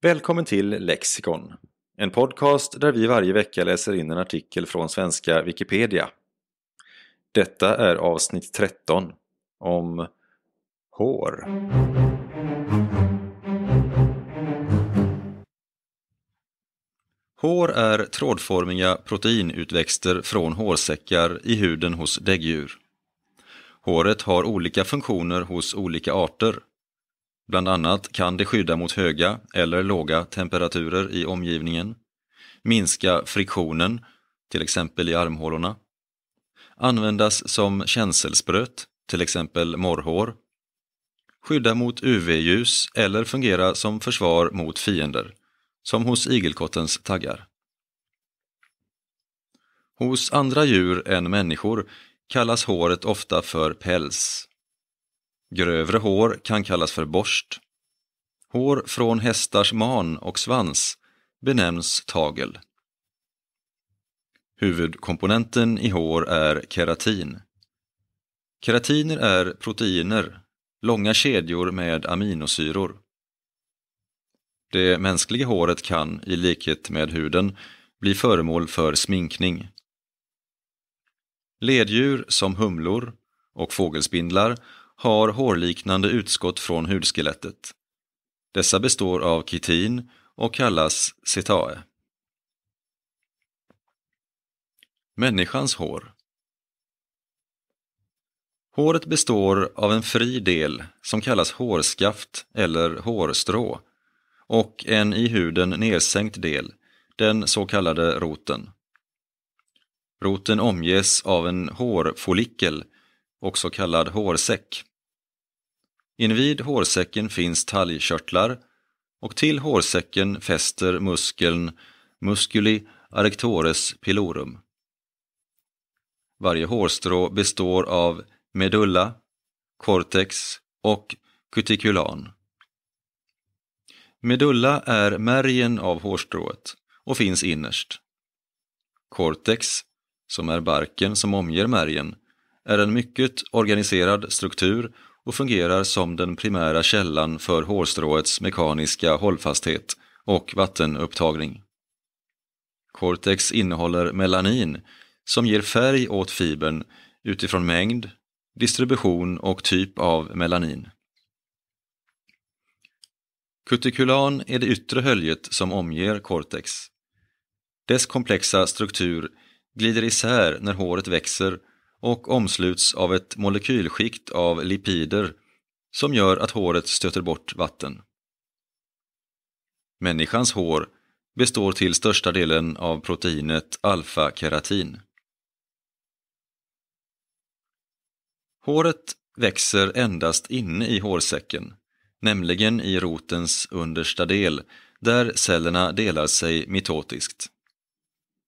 Välkommen till Lexikon, en podcast där vi varje vecka läser in en artikel från svenska Wikipedia. Detta är avsnitt 13 om hår. Hår är trådformiga proteinutväxter från hårsäckar i huden hos däggdjur. Håret har olika funktioner hos olika arter Bland annat kan det skydda mot höga eller låga temperaturer i omgivningen, minska friktionen, till exempel i armhålorna, användas som känselspröt, till exempel morrhår, skydda mot UV-ljus eller fungera som försvar mot fiender, som hos igelkottens taggar. Hos andra djur än människor kallas håret ofta för päls Grövre hår kan kallas för borst. Hår från hästars man och svans benämns tagel. Huvudkomponenten i hår är keratin. Keratiner är proteiner, långa kedjor med aminosyror. Det mänskliga håret kan, i likhet med huden, bli föremål för sminkning. Leddjur som humlor och fågelspindlar har hårliknande utskott från hudskelettet. Dessa består av kitin och kallas setae. Människans hår Håret består av en fri del som kallas hårskaft eller hårstrå och en i huden nedsänkt del, den så kallade roten. Roten omges av en hårfollikel, också kallad hårsäck. Invid hårsäcken finns talgkörtlar och till hårsäcken fäster muskeln musculi arrectores pilorum. Varje hårstrå består av medulla, cortex och cuticulan. Medulla är märgen av hårstrået och finns innerst. Cortex, som är barken som omger märgen, är en mycket organiserad struktur och fungerar som den primära källan för hårstråets mekaniska hållfasthet och vattenupptagning. Cortex innehåller melanin som ger färg åt fibern utifrån mängd, distribution och typ av melanin. Kutikulan är det yttre höljet som omger cortex. Dess komplexa struktur glider isär när håret växer och omsluts av ett molekylskikt av lipider som gör att håret stöter bort vatten. Människans hår består till största delen av proteinet alfa-keratin. Håret växer endast inne i hårsäcken, nämligen i rotens understa del där cellerna delar sig mitotiskt.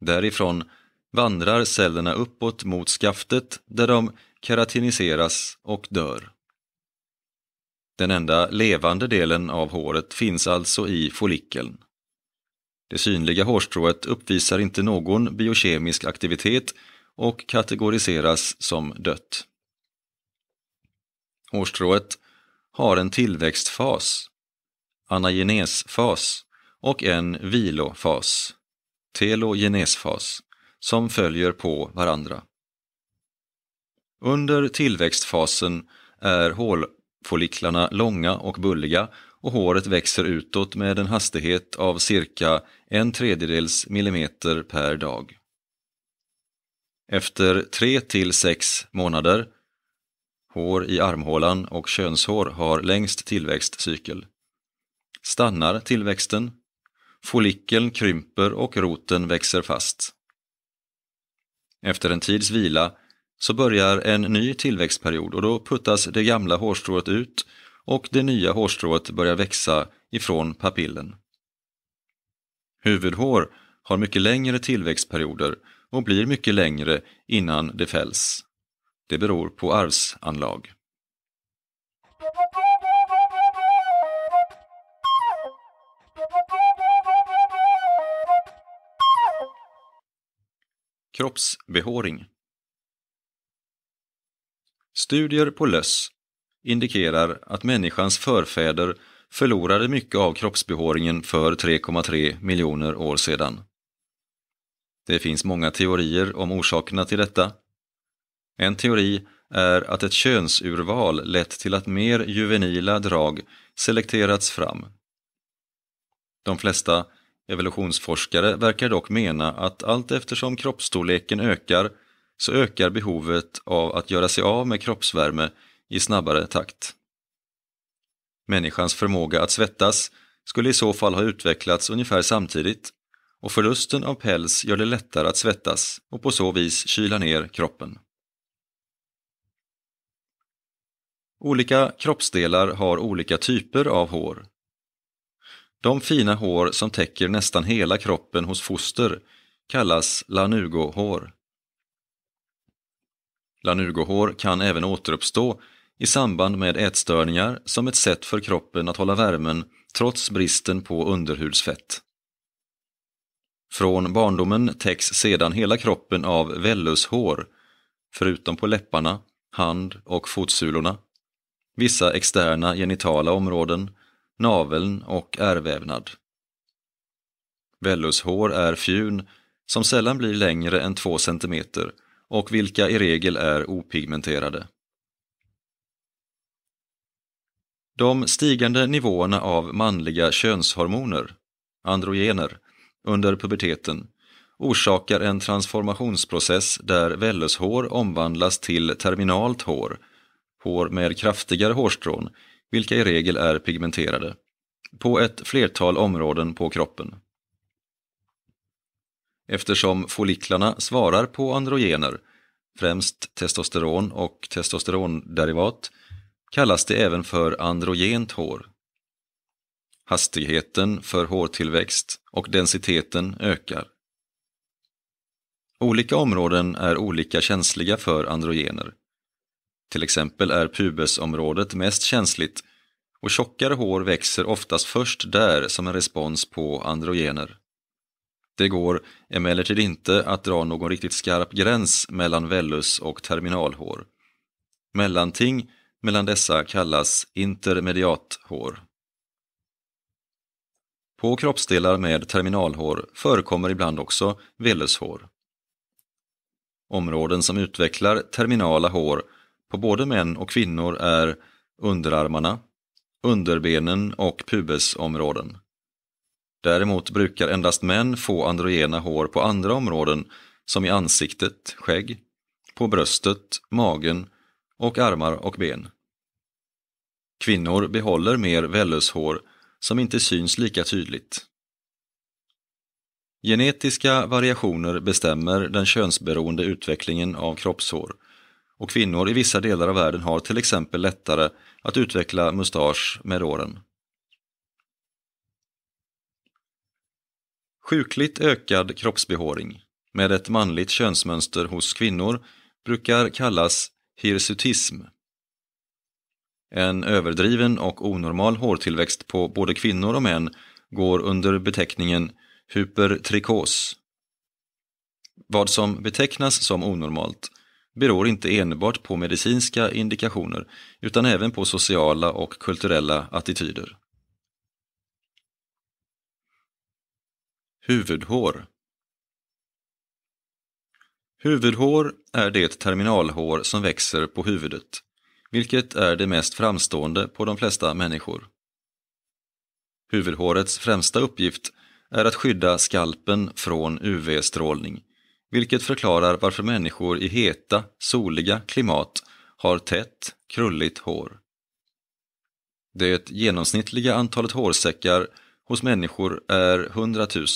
Därifrån vandrar cellerna uppåt mot skaftet där de keratiniseras och dör. Den enda levande delen av håret finns alltså i follikeln. Det synliga hårstrået uppvisar inte någon biokemisk aktivitet och kategoriseras som dött. Hårstrået har en tillväxtfas, anagenesfas och en vilofas, telogenesfas som följer på varandra. Under tillväxtfasen är hålfolliklarna långa och bulliga och håret växer utåt med en hastighet av cirka en tredjedels millimeter per dag. Efter tre till sex månader Hår i armhålan och könshår har längst tillväxtcykel. Stannar tillväxten? Follikeln krymper och roten växer fast. Efter en tids vila så börjar en ny tillväxtperiod och då puttas det gamla hårstrået ut och det nya hårstrået börjar växa ifrån papillen. Huvudhår har mycket längre tillväxtperioder och blir mycket längre innan det fälls. Det beror på arvsanlag. kroppsbehåring. Studier på löss indikerar att människans förfäder förlorade mycket av kroppsbehåringen för 3,3 miljoner år sedan. Det finns många teorier om orsakerna till detta. En teori är att ett könsurval lett till att mer juvenila drag selekterats fram. De flesta Evolutionsforskare verkar dock mena att allt eftersom kroppsstorleken ökar så ökar behovet av att göra sig av med kroppsvärme i snabbare takt. Människans förmåga att svettas skulle i så fall ha utvecklats ungefär samtidigt och förlusten av päls gör det lättare att svettas och på så vis kyla ner kroppen. Olika kroppsdelar har olika typer av hår de fina hår som täcker nästan hela kroppen hos foster kallas lanugohår. Lanugohår kan även återuppstå i samband med ätstörningar som ett sätt för kroppen att hålla värmen trots bristen på underhudsfett. Från barndomen täcks sedan hela kroppen av vellushår, förutom på läpparna, hand och fotsulorna, vissa externa genitala områden naveln och ärrvävnad. Vellushår är fjun som sällan blir längre än 2 cm och vilka i regel är opigmenterade. De stigande nivåerna av manliga könshormoner, androgener, under puberteten orsakar en transformationsprocess där vellushår omvandlas till terminalt hår, hår med kraftigare hårstrån, vilka i regel är pigmenterade, på ett flertal områden på kroppen. Eftersom folliklarna svarar på androgener, främst testosteron och testosteronderivat, kallas det även för androgent hår. Hastigheten för hårtillväxt och densiteten ökar. Olika områden är olika känsliga för androgener. Till exempel är pubesområdet mest känsligt och tjockare hår växer oftast först där som en respons på androgener. Det går emellertid inte att dra någon riktigt skarp gräns mellan vellus och terminalhår. Mellanting mellan dessa kallas intermediathår. På kroppsdelar med terminalhår förekommer ibland också vellushår. Områden som utvecklar terminala hår på både män och kvinnor är underarmarna, underbenen och pubesområden. Däremot brukar endast män få androgena hår på andra områden som i ansiktet, skägg, på bröstet, magen och armar och ben. Kvinnor behåller mer vällushår som inte syns lika tydligt. Genetiska variationer bestämmer den könsberoende utvecklingen av kroppshår och kvinnor i vissa delar av världen har till exempel lättare att utveckla mustasch med åren. Sjukligt ökad kroppsbehåring med ett manligt könsmönster hos kvinnor brukar kallas hirsutism. En överdriven och onormal hårtillväxt på både kvinnor och män går under beteckningen hypertrikos. Vad som betecknas som onormalt beror inte enbart på medicinska indikationer utan även på sociala och kulturella attityder. Huvudhår Huvudhår är det terminalhår som växer på huvudet, vilket är det mest framstående på de flesta människor. Huvudhårets främsta uppgift är att skydda skalpen från UV-strålning, vilket förklarar varför människor i heta, soliga klimat har tätt, krulligt hår. Det genomsnittliga antalet hårsäckar hos människor är 100 000.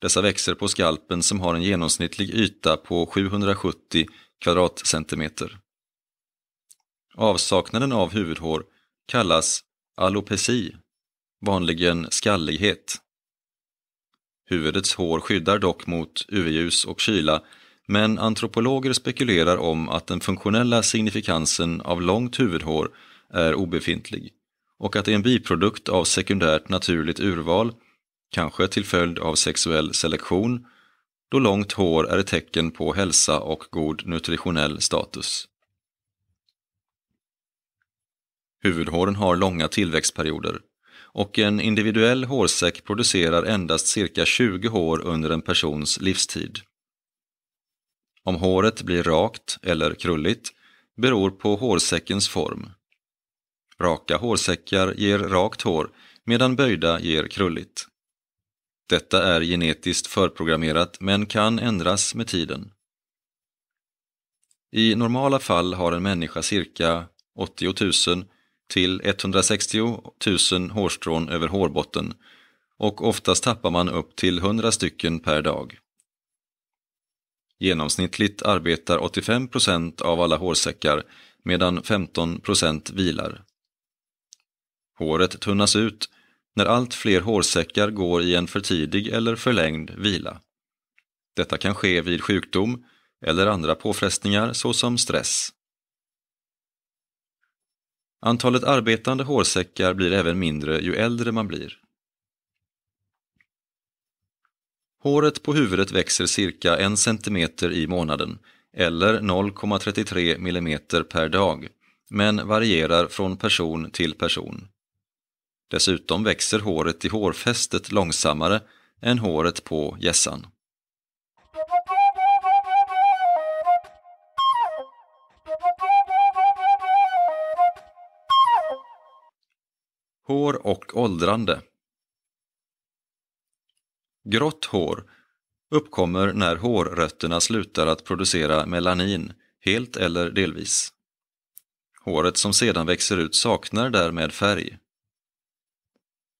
Dessa växer på skalpen som har en genomsnittlig yta på 770 kvadratcentimeter. Avsaknaden av huvudhår kallas alopeci, vanligen skallighet. Huvudets hår skyddar dock mot UV-ljus och kyla, men antropologer spekulerar om att den funktionella signifikansen av långt huvudhår är obefintlig och att det är en biprodukt av sekundärt naturligt urval, kanske till följd av sexuell selektion, då långt hår är ett tecken på hälsa och god nutritionell status. Huvudhåren har långa tillväxtperioder och en individuell hårsäck producerar endast cirka 20 hår under en persons livstid. Om håret blir rakt eller krulligt beror på hårsäckens form. Raka hårsäckar ger rakt hår medan böjda ger krulligt. Detta är genetiskt förprogrammerat men kan ändras med tiden. I normala fall har en människa cirka 80 000 till 160 000 hårstrån över hårbotten och oftast tappar man upp till 100 stycken per dag. Genomsnittligt arbetar 85 av alla hårsäckar medan 15 vilar. Håret tunnas ut när allt fler hårsäckar går i en för tidig eller förlängd vila. Detta kan ske vid sjukdom eller andra påfrestningar såsom stress. Antalet arbetande hårsäckar blir även mindre ju äldre man blir. Håret på huvudet växer cirka 1 cm i månaden eller 0,33 mm per dag, men varierar från person till person. Dessutom växer håret i hårfästet långsammare än håret på gässan. Hår och åldrande. Grått hår uppkommer när hårrötterna slutar att producera melanin, helt eller delvis. Håret som sedan växer ut saknar därmed färg.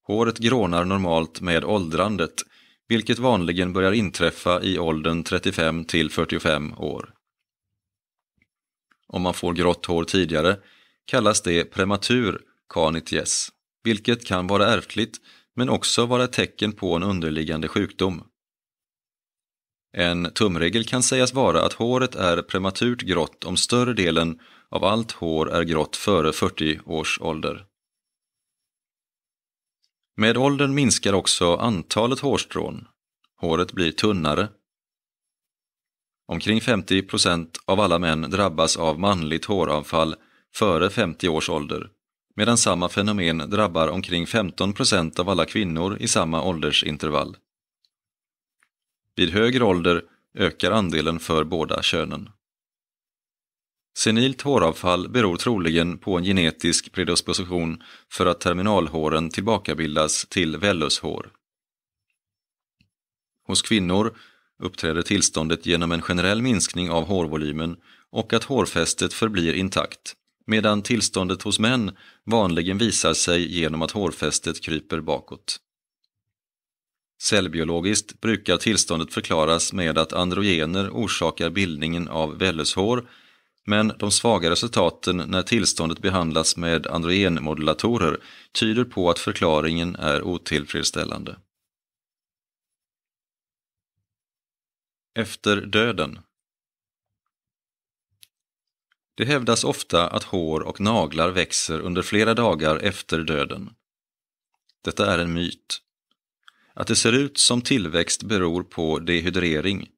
Håret grånar normalt med åldrandet, vilket vanligen börjar inträffa i åldern 35 till 45 år. Om man får grått hår tidigare kallas det prematur canitjes vilket kan vara ärftligt men också vara ett tecken på en underliggande sjukdom. En tumregel kan sägas vara att håret är prematurt grått om större delen av allt hår är grått före 40 års ålder. Med åldern minskar också antalet hårstrån. Håret blir tunnare. Omkring 50 av alla män drabbas av manligt håravfall före 50 års ålder medan samma fenomen drabbar omkring 15 av alla kvinnor i samma åldersintervall. Vid högre ålder ökar andelen för båda könen. Senilt håravfall beror troligen på en genetisk predisposition för att terminalhåren tillbakabildas till vellushår. Hos kvinnor uppträder tillståndet genom en generell minskning av hårvolymen och att hårfästet förblir intakt, medan tillståndet hos män vanligen visar sig genom att hårfästet kryper bakåt. Cellbiologiskt brukar tillståndet förklaras med att androgener orsakar bildningen av vällushår, men de svaga resultaten när tillståndet behandlas med androgenmodulatorer tyder på att förklaringen är otillfredsställande. Efter döden det hävdas ofta att hår och naglar växer under flera dagar efter döden. Detta är en myt. Att det ser ut som tillväxt beror på dehydrering,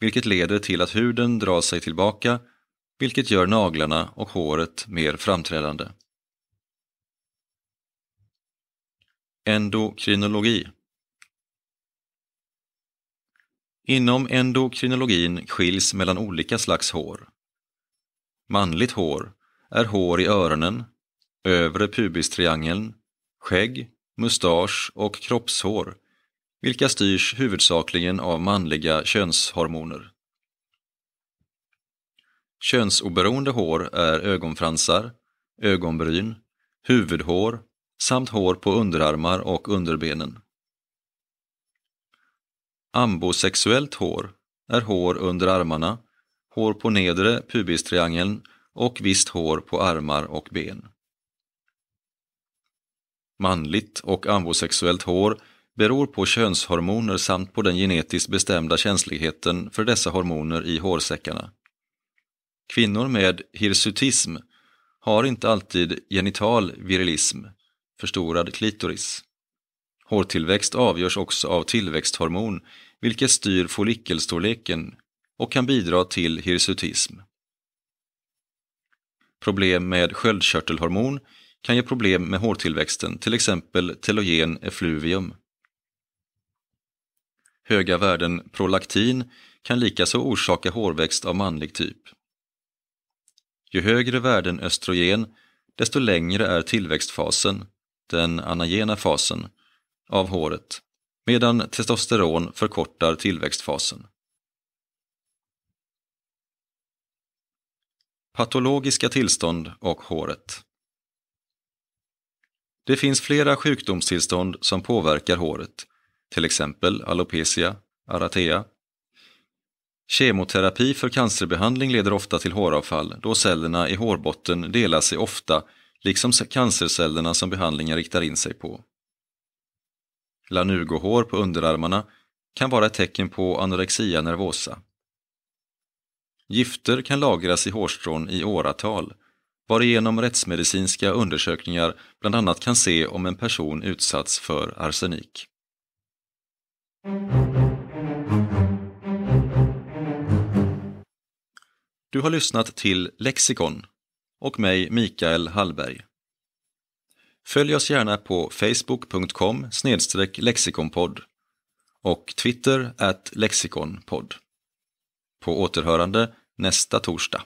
vilket leder till att huden drar sig tillbaka, vilket gör naglarna och håret mer framträdande. Endokrinologi Inom endokrinologin skiljs mellan olika slags hår. Manligt hår är hår i öronen, övre pubistriangeln, skägg, mustasch och kroppshår, vilka styrs huvudsakligen av manliga könshormoner. Könsoberoende hår är ögonfransar, ögonbryn, huvudhår samt hår på underarmar och underbenen. Ambosexuellt hår är hår under armarna, hår på nedre pubistriangeln och visst hår på armar och ben. Manligt och ambosexuellt hår beror på könshormoner samt på den genetiskt bestämda känsligheten för dessa hormoner i hårsäckarna. Kvinnor med hirsutism har inte alltid genital virilism, förstorad klitoris. Hårtillväxt avgörs också av tillväxthormon, vilket styr follikelstorleken, och kan bidra till hirsutism. Problem med sköldkörtelhormon kan ge problem med hårtillväxten, till exempel telogen effluvium. Höga värden prolaktin kan likaså orsaka hårväxt av manlig typ. Ju högre värden östrogen, desto längre är tillväxtfasen, den anagena fasen, av håret, medan testosteron förkortar tillväxtfasen. Patologiska tillstånd och håret. Det finns flera sjukdomstillstånd som påverkar håret, till exempel alopecia, aratea. Kemoterapi för cancerbehandling leder ofta till håravfall då cellerna i hårbotten delar sig ofta, liksom cancercellerna som behandlingen riktar in sig på. Lanugohår på underarmarna kan vara ett tecken på anorexia nervosa. Gifter kan lagras i hårstrån i åratal, varigenom rättsmedicinska undersökningar bland annat kan se om en person utsatts för arsenik. Du har lyssnat till Lexikon och mig Mikael Hallberg. Följ oss gärna på facebook.com lexikonpodd och twitter at lexikonpodd. På återhörande nästa torsdag